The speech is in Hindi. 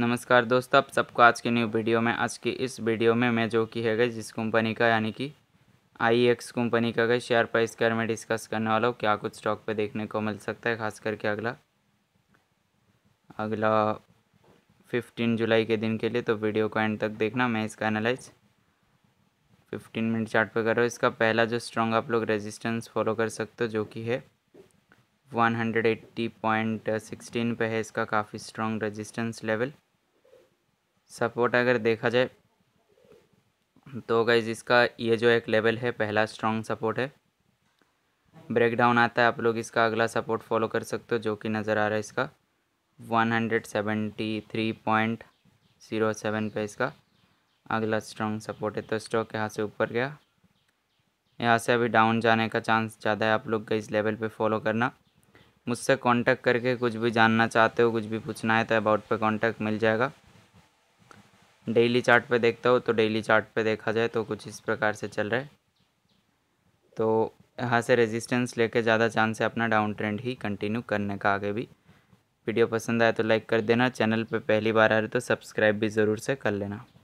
नमस्कार दोस्तों आप सबको आज की न्यू वीडियो में आज की इस वीडियो में मैं जो कि है गई जिस कंपनी का यानी कि आई एक्स कंपनी का गई शेयर प्राइस के में डिस्कस करने वाला हूँ क्या कुछ स्टॉक पे देखने को मिल सकता है खास करके अगला अगला फिफ्टीन जुलाई के दिन के लिए तो वीडियो को एंड तक देखना मैं इसका एनालाइज फिफ्टीन मिनट चार्ट पे कर रहा हूँ इसका पहला जो स्ट्रॉन्ग आप लोग रेजिस्टेंस फॉलो कर सकते हो जो कि है one hundred eighty point sixteen पर है इसका काफ़ी स्ट्रॉन्ग रेजिस्टेंस लेवल सपोर्ट अगर देखा जाए तो गाइज इसका ये जो एक लेवल है पहला स्ट्रॉन्ग सपोर्ट है ब्रेकडाउन आता है आप लोग इसका अगला सपोर्ट फॉलो कर सकते हो जो कि नज़र आ रहा है इसका one hundred seventy three point zero seven पर इसका अगला स्ट्रॉन्ग सपोर्ट है तो स्टॉक यहाँ से ऊपर गया यहाँ से अभी डाउन जाने का चांस ज़्यादा है आप लोग का इस लेवल पे फॉलो करना मुझसे कांटेक्ट करके कुछ भी जानना चाहते हो कुछ भी पूछना है तो अबाउट पे कांटेक्ट मिल जाएगा डेली चार्ट पे देखता हूँ तो डेली चार्ट पे देखा जाए तो कुछ इस प्रकार से चल रहा है तो यहाँ से रेजिस्टेंस लेके ज़्यादा चांस है अपना डाउन ट्रेंड ही कंटिन्यू करने का आगे भी वीडियो पसंद आए तो लाइक कर देना चैनल पे पहली बार आ रहे तो सब्सक्राइब भी ज़रूर से कर लेना